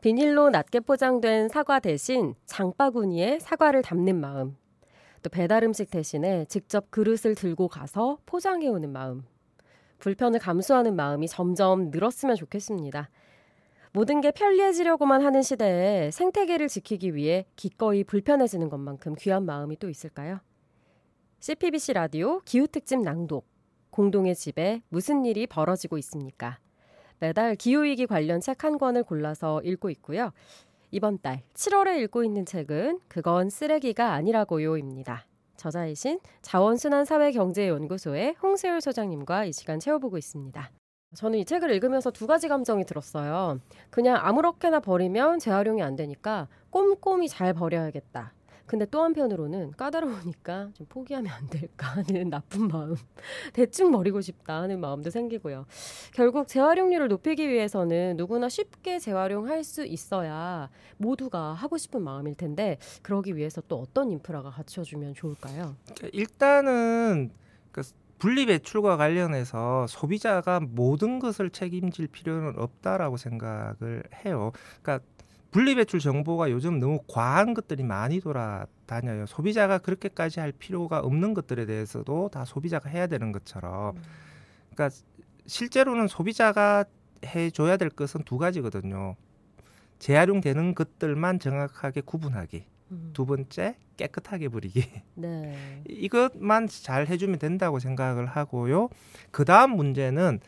비닐로 낮게 포장된 사과 대신 장바구니에 사과를 담는 마음. 또 배달 음식 대신에 직접 그릇을 들고 가서 포장해 오는 마음. 불편을 감수하는 마음이 점점 늘었으면 좋겠습니다. 모든 게 편리해지려고만 하는 시대에 생태계를 지키기 위해 기꺼이 불편해지는 것만큼 귀한 마음이 또 있을까요? CPBC 라디오 기후특집 낭독. 공동의 집에 무슨 일이 벌어지고 있습니까? 매달 네 기후위기 관련 책 한 권을 골라서 읽고 있고요. 이번 달 7월에 읽고 있는 책은 그건 쓰레기가 아니라고요입니다. 저자이신 자원순환사회경제연구소의 홍세율 소장님과 이 시간 채워보고 있습니다. 저는 이 책을 읽으면서 두 가지 감정이 들었어요. 그냥 아무렇게나 버리면 재활용이 안 되니까 꼼꼼히 잘 버려야겠다. 근데 또 한편으로는 까다로우니까 좀 포기하면 안 될까 하는 나쁜 마음, 대충 버리고 싶다 하는 마음도 생기고요. 결국 재활용률을 높이기 위해서는 누구나 쉽게 재활용할 수 있어야 모두가 하고 싶은 마음일 텐데 그러기 위해서 또 어떤 인프라가 갖춰주면 좋을까요? 그러니까 일단은 그 분리배출과 관련해서 소비자가 모든 것을 책임질 필요는 없다라고 생각을 해요. 그러니까 분리배출 정보가 요즘 너무 과한 것들이 많이 돌아다녀요. 소비자가 그렇게까지 할 필요가 없는 것들에 대해서도 다 소비자가 해야 되는 것처럼. 음. 그러니까 실제로는 소비자가 해줘야 될 것은 두 가지거든요. 재활용되는 것들만 정확하게 구분하기. 음. 두 번째 깨끗하게 버리기 네. 이것만 잘 해주면 된다고 생각을 하고요 그 다음 문제는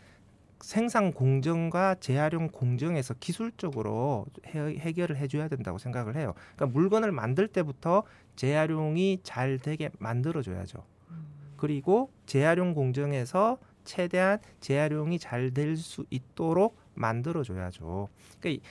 생산 공정과 재활용 공정에서 기술적으로 해, 결을 해줘야 된다고 생각을 해요. 그러니까 물건을 만들 때부터 재활용이 잘 되게 만들어줘야죠. 그리고 재활용 공정에서 최대한 재활용이 잘 될 수 있도록 만들어줘야죠. 그러니까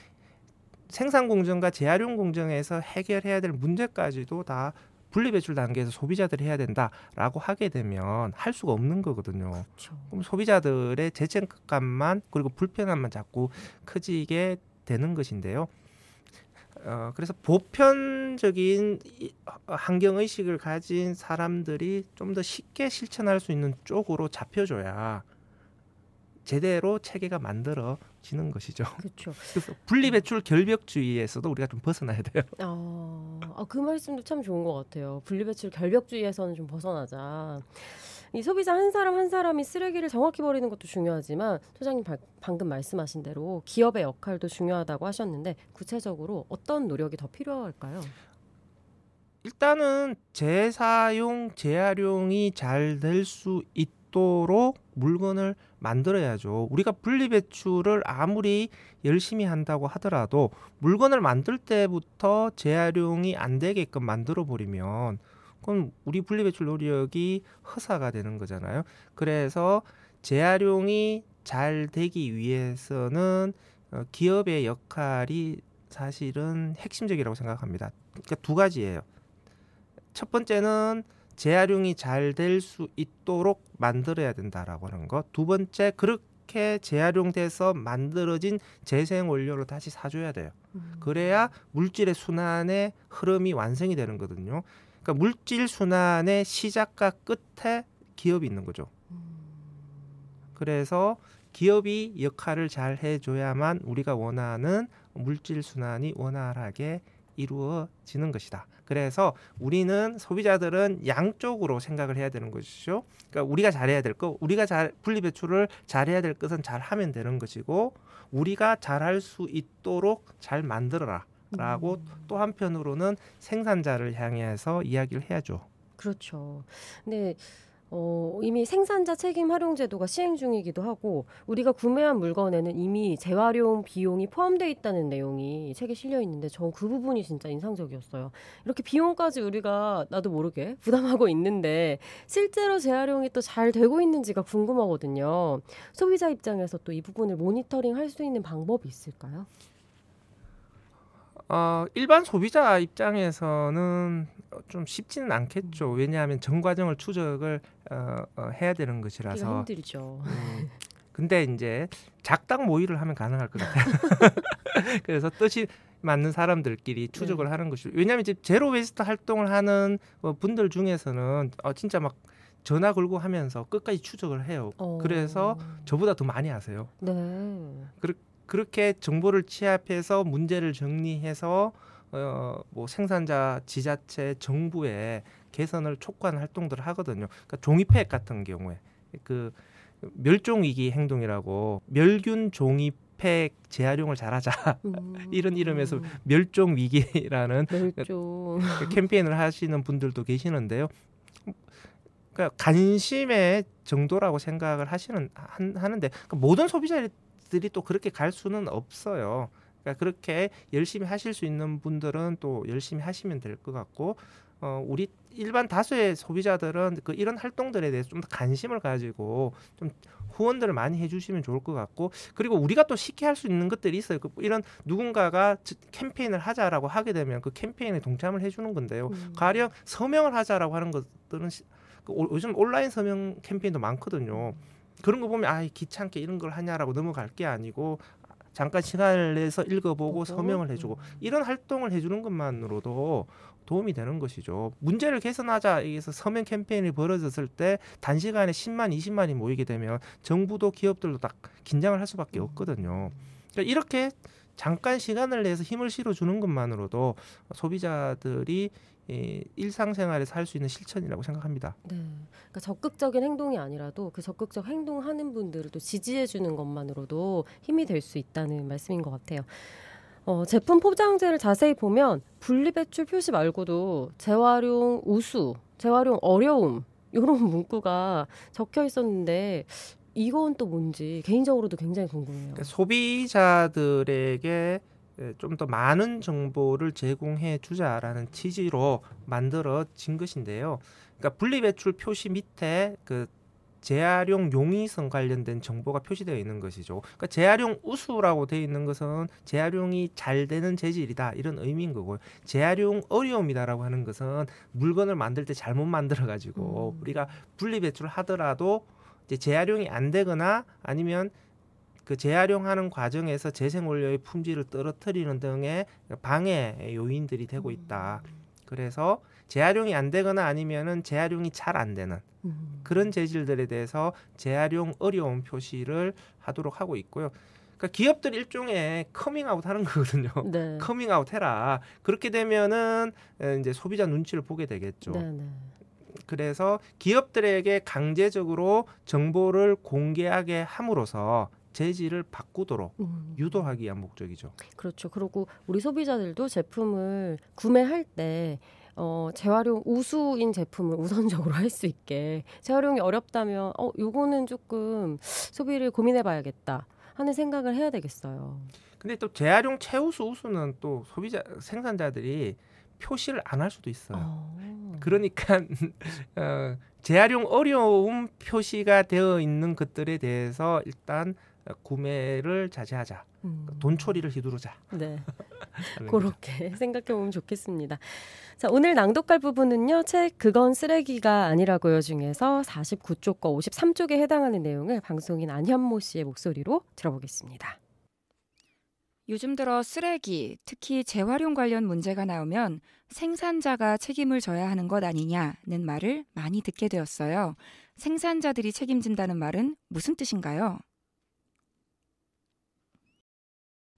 생산 공정과 재활용 공정에서 해결해야 될 문제까지도 다 분리 배출 단계에서 소비자들이 해야 된다라고 하게 되면 할 수가 없는 거거든요. 그렇 그럼 소비자들의 재생감만 그리고 불편함만 자꾸 커지게 되는 것인데요. 어, 그래서 보편적인 환경 의식을 가진 사람들이 좀 더 쉽게 실천할 수 있는 쪽으로 잡혀줘야 제대로 체계가 만들어지는 것이죠. 그렇죠. 그래서 분리배출 음. 결벽주의에서도 우리가 좀 벗어나야 돼요. 어, 아, 그 말씀도 참 좋은 것 같아요. 분리배출 결벽주의에서는 좀 벗어나자. 이 소비자 한 사람 한 사람이 쓰레기를 정확히 버리는 것도 중요하지만 소장님 바, 방금 말씀하신 대로 기업의 역할도 중요하다고 하셨는데 구체적으로 어떤 노력이 더 필요할까요? 일단은 재사용 재활용이 잘 될 수 있. 없도록 물건을 만들어야죠. 우리가 분리배출을 아무리 열심히 한다고 하더라도 물건을 만들 때부터 재활용이 안 되게끔 만들어 버리면 그건 우리 분리배출 노력이 허사가 되는 거잖아요. 그래서 재활용이 잘 되기 위해서는 어, 기업의 역할이 사실은 핵심적이라고 생각합니다. 그러니까 두 가지예요. 첫 번째는 재활용이 잘 될 수 있도록 만들어야 된다라고 하는 것. 두 번째 그렇게 재활용돼서 만들어진 재생 원료로 다시 사줘야 돼요. 음. 그래야 물질의 순환의 흐름이 완성이 되는 거거든요. 그러니까 물질 순환의 시작과 끝에 기업이 있는 거죠. 음. 그래서 기업이 역할을 잘 해줘야만 우리가 원하는 물질 순환이 원활하게 이루어지는 것이다. 그래서 우리는 소비자들은 양쪽으로 생각을 해야 되는 것이죠. 그러니까 우리가 잘해야 될 거, 우리가 잘 분리 배출을 잘해야 될 것은 잘하면 되는 것이고 우리가 잘할 수 있도록 잘 만들어라. 라고 음. 또 한편으로는 생산자를 향해서 이야기를 해야죠. 그렇죠. 근데 네. 어, 이미 생산자 책임 활용 제도가 시행 중이기도 하고 우리가 구매한 물건에는 이미 재활용 비용이 포함되어 있다는 내용이 책에 실려 있는데 저 그 부분이 진짜 인상적이었어요. 이렇게 비용까지 우리가 나도 모르게 부담하고 있는데 실제로 재활용이 또 잘 되고 있는지가 궁금하거든요. 소비자 입장에서 또 이 부분을 모니터링 할 수 있는 방법이 있을까요? 어, 일반 소비자 입장에서는 어, 좀 쉽지는 않겠죠. 음. 왜냐하면 전 과정을 추적을 어, 어, 해야 되는 것이라서 힘들죠. 음, 근데 이제 작당 모의를 하면 가능할 것 같아요. 그래서 뜻이 맞는 사람들끼리 네. 추적을 네. 하는 것이 왜냐하면 이제 제로 웨스트 활동을 하는 어, 분들 중에서는 어, 진짜 막 전화 걸고 하면서 끝까지 추적을 해요. 어. 그래서 저보다 더 많이 하세요. 네. 그렇 그렇게 정보를 취합해서 문제를 정리해서 어, 뭐 생산자, 지자체, 정부에 개선을 촉구하는 활동들을 하거든요. 그러니까 종이팩 같은 경우에 그 멸종 위기 행동이라고 멸균 종이팩 재활용을 잘하자 음. 이런 이름에서 음. 멸종 위기라는 그 멸종. 캠페인을 하시는 분들도 계시는데요. 그러니까 관심의 정도라고 생각을 하시는 한, 하는데 그러니까 모든 소비자들이 기들이또 그렇게 갈 수는 없어요. 그러니까 그렇게 열심히 하실 수 있는 분들은 또 열심히 하시면 될 것 같고 어, 우리 일반 다수의 소비자들은 그 이런 활동들에 대해서 좀 더 관심을 가지고 좀 후원들을 많이 해주시면 좋을 것 같고 그리고 우리가 또 쉽게 할 수 있는 것들이 있어요. 그 이런 누군가가 캠페인을 하자라고 하게 되면 그 캠페인에 동참을 해주는 건데요. 음. 가령 서명을 하자라고 하는 것들은 시, 그 오, 요즘 온라인 서명 캠페인도 많거든요. 음. 그런 거 보면 아 귀찮게 이런 걸 하냐라고 넘어갈 게 아니고 잠깐 시간을 내서 읽어보고 서명을 해주고 음. 이런 활동을 해주는 것만으로도 도움이 되는 것이죠. 문제를 개선하자 해서 서명 캠페인이 벌어졌을 때 단시간에 10만, 20만이 모이게 되면 정부도 기업들도 딱 긴장을 할 수밖에 음. 없거든요. 그러니까 이렇게 잠깐 시간을 내서 힘을 실어주는 것만으로도 소비자들이 이 예, 일상생활에서 할 수 있는 실천이라고 생각합니다. 네. 그러니까 적극적인 행동이 아니라도 그 적극적 행동하는 분들을 또 지지해 주는 것만으로도 힘이 될 수 있다는 말씀인 것 같아요. 어, 제품 포장재를 자세히 보면 분리배출 표시 말고도 재활용 우수, 재활용 어려움 이런 문구가 적혀 있었는데 이건 또 뭔지 개인적으로도 굉장히 궁금해요. 그러니까 소비자들에게 예, 좀더 많은 정보를 제공해 주자라는 취지로 만들어진 것인데요. 그러니까 분리배출 표시 밑에 그 재활용 용이성 관련된 정보가 표시되어 있는 것이죠. 그러니까 재활용 우수라고 되어 있는 것은 재활용이 잘 되는 재질이다 이런 의미인 거고 재활용 어려움이다라고 하는 것은 물건을 만들 때 잘못 만들어 가지고 음. 우리가 분리 배출하더라도 이제 재활용이 안 되거나 아니면 그 재활용하는 과정에서 재생 원료의 품질을 떨어뜨리는 등의 방해 요인들이 되고 있다. 그래서 재활용이 안 되거나 아니면은 재활용이 잘 안 되는 음. 그런 재질들에 대해서 재활용 어려운 표시를 하도록 하고 있고요. 그러니까 기업들 일종의 커밍아웃 하는 거거든요. 네. 커밍아웃 해라. 그렇게 되면은 이제 소비자 눈치를 보게 되겠죠. 네, 네. 그래서 기업들에게 강제적으로 정보를 공개하게 함으로써 재질을 바꾸도록 음. 유도하기 위한 목적이죠. 그렇죠. 그리고 우리 소비자들도 제품을 구매할 때 어, 재활용 우수인 제품을 우선적으로 할 수 있게 재활용이 어렵다면 어 요거는 조금 소비를 고민해 봐야겠다 하는 생각을 해야 되겠어요. 근데 또 재활용 최우수 우수는 또 소비자 생산자들이 표시를 안 할 수도 있어요. 어... 그러니까 어, 재활용 어려움 표시가 되어 있는 것들에 대해서 일단 구매를 자제하자. 그러니까 음. 돈초리를 휘두르자. 네. 그렇게 생각해 보면 좋겠습니다. 자, 오늘 낭독할 부분은요. 책 그건 쓰레기가 아니라고요 중에서 49쪽과 53쪽에 해당하는 내용을 방송인 안현모 씨의 목소리로 들어보겠습니다. 요즘 들어 쓰레기, 특히 재활용 관련 문제가 나오면 생산자가 책임을 져야 하는 것 아니냐는 말을 많이 듣게 되었어요. 생산자들이 책임진다는 말은 무슨 뜻인가요?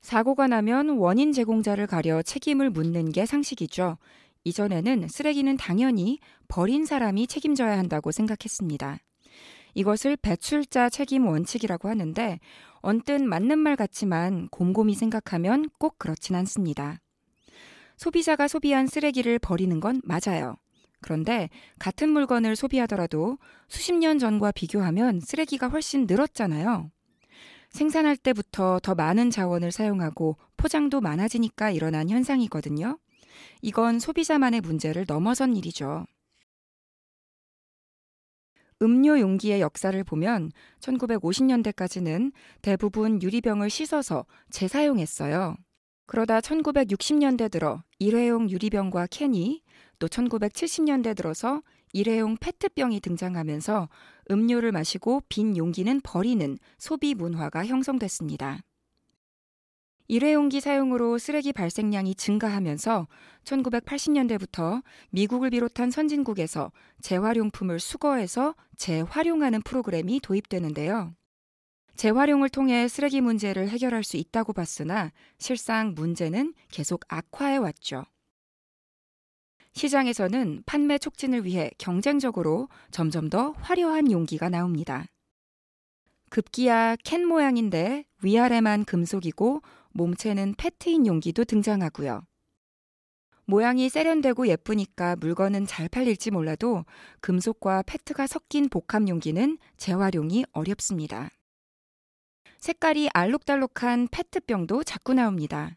사고가 나면 원인 제공자를 가려 책임을 묻는 게 상식이죠. 이전에는 쓰레기는 당연히 버린 사람이 책임져야 한다고 생각했습니다. 이것을 배출자 책임 원칙이라고 하는데 언뜻 맞는 말 같지만 곰곰이 생각하면 꼭 그렇진 않습니다. 소비자가 소비한 쓰레기를 버리는 건 맞아요. 그런데 같은 물건을 소비하더라도 수십 년 전과 비교하면 쓰레기가 훨씬 늘었잖아요. 생산할 때부터 더 많은 자원을 사용하고 포장도 많아지니까 일어난 현상이거든요. 이건 소비자만의 문제를 넘어선 일이죠. 음료 용기의 역사를 보면 1950년대까지는 대부분 유리병을 씻어서 재사용했어요. 그러다 1960년대 들어 일회용 유리병과 캔이 또 1970년대 들어서 일회용 페트병이 등장하면서 음료를 마시고 빈 용기는 버리는 소비 문화가 형성됐습니다. 일회용기 사용으로 쓰레기 발생량이 증가하면서 1980년대부터 미국을 비롯한 선진국에서 재활용품을 수거해서 재활용하는 프로그램이 도입되는데요. 재활용을 통해 쓰레기 문제를 해결할 수 있다고 봤으나 실상 문제는 계속 악화해 왔죠. 시장에서는 판매 촉진을 위해 경쟁적으로 점점 더 화려한 용기가 나옵니다. 급기야 캔 모양인데 위아래만 금속이고 몸체는 패트인 용기도 등장하고요. 모양이 세련되고 예쁘니까 물건은 잘 팔릴지 몰라도 금속과 패트가 섞인 복합 용기는 재활용이 어렵습니다. 색깔이 알록달록한 패트병도 자꾸 나옵니다.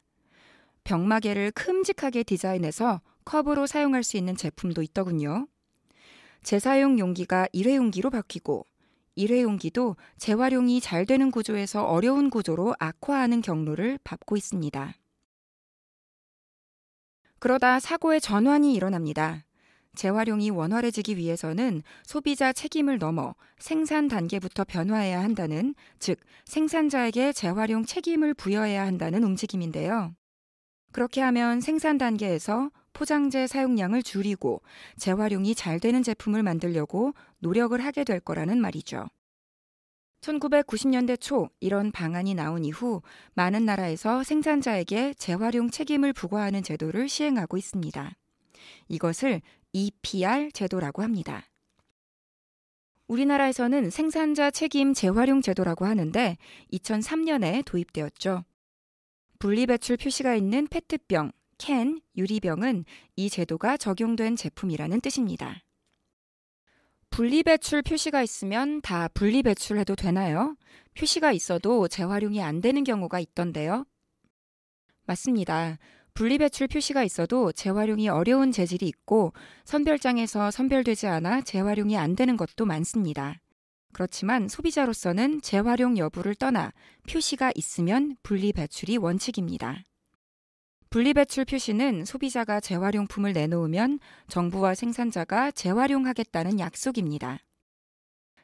병마개를 큼직하게 디자인해서 컵으로 사용할 수 있는 제품도 있더군요. 재사용 용기가 일회용기로 바뀌고 일회용기도 재활용이 잘 되는 구조에서 어려운 구조로 악화하는 경로를 밟고 있습니다. 그러다 사고의 전환이 일어납니다. 재활용이 원활해지기 위해서는 소비자 책임을 넘어 생산 단계부터 변화해야 한다는, 즉, 생산자에게 재활용 책임을 부여해야 한다는 움직임인데요. 그렇게 하면 생산 단계에서 포장재 사용량을 줄이고 재활용이 잘 되는 제품을 만들려고 노력을 하게 될 거라는 말이죠. 1990년대 초 이런 방안이 나온 이후 많은 나라에서 생산자에게 재활용 책임을 부과하는 제도를 시행하고 있습니다. 이것을 EPR 제도라고 합니다. 우리나라에서는 생산자 책임 재활용 제도라고 하는데 2003년에 도입되었죠. 분리배출 표시가 있는 페트병, 캔, 유리병은 이 제도가 적용된 제품이라는 뜻입니다. 분리배출 표시가 있으면 다 분리배출해도 되나요? 표시가 있어도 재활용이 안 되는 경우가 있던데요. 맞습니다. 분리배출 표시가 있어도 재활용이 어려운 재질이 있고 선별장에서 선별되지 않아 재활용이 안 되는 것도 많습니다. 그렇지만 소비자로서는 재활용 여부를 떠나 표시가 있으면 분리배출이 원칙입니다. 분리배출 표시는 소비자가 재활용품을 내놓으면 정부와 생산자가 재활용하겠다는 약속입니다.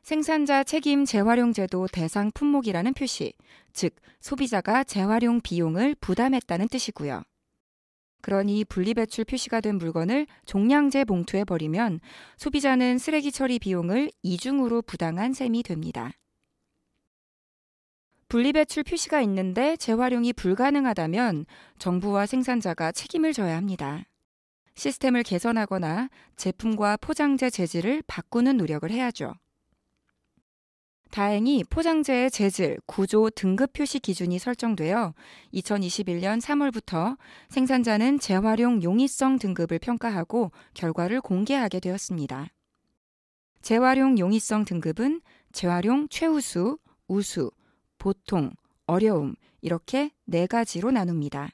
생산자 책임 재활용제도 대상 품목이라는 표시, 즉 소비자가 재활용 비용을 부담했다는 뜻이고요. 그러니 분리배출 표시가 된 물건을 종량제 봉투에 버리면 소비자는 쓰레기 처리 비용을 이중으로 부당한 셈이 됩니다. 분리배출 표시가 있는데 재활용이 불가능하다면 정부와 생산자가 책임을 져야 합니다. 시스템을 개선하거나 제품과 포장재 재질을 바꾸는 노력을 해야죠. 다행히 포장재의 재질, 구조, 등급 표시 기준이 설정되어 2021년 3월부터 생산자는 재활용 용이성 등급을 평가하고 결과를 공개하게 되었습니다. 재활용 용이성 등급은 재활용 최우수, 우수, 보통, 어려움 이렇게 네 가지로 나눕니다.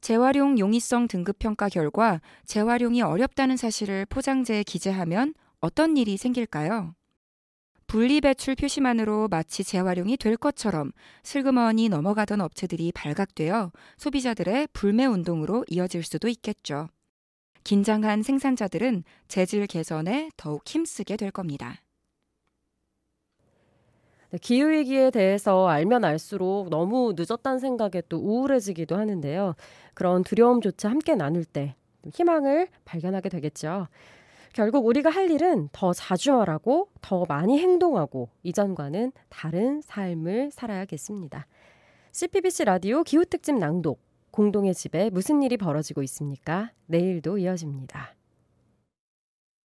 재활용 용이성 등급평가 결과 재활용이 어렵다는 사실을 포장재에 기재하면 어떤 일이 생길까요? 분리배출 표시만으로 마치 재활용이 될 것처럼 슬그머니 넘어가던 업체들이 발각되어 소비자들의 불매운동으로 이어질 수도 있겠죠. 긴장한 생산자들은 재질 개선에 더욱 힘쓰게 될 겁니다. 네, 기후 위기에 대해서 알면 알수록 너무 늦었다는 생각에 또 우울해지기도 하는데요. 그런 두려움조차 함께 나눌 때 희망을 발견하게 되겠죠. 결국 우리가 할 일은 더 자주 말하고 더 많이 행동하고 이전과는 다른 삶을 살아야겠습니다. CPBC 라디오 기후특집 낭독 공동의 집에 무슨 일이 벌어지고 있습니까? 내일도 이어집니다.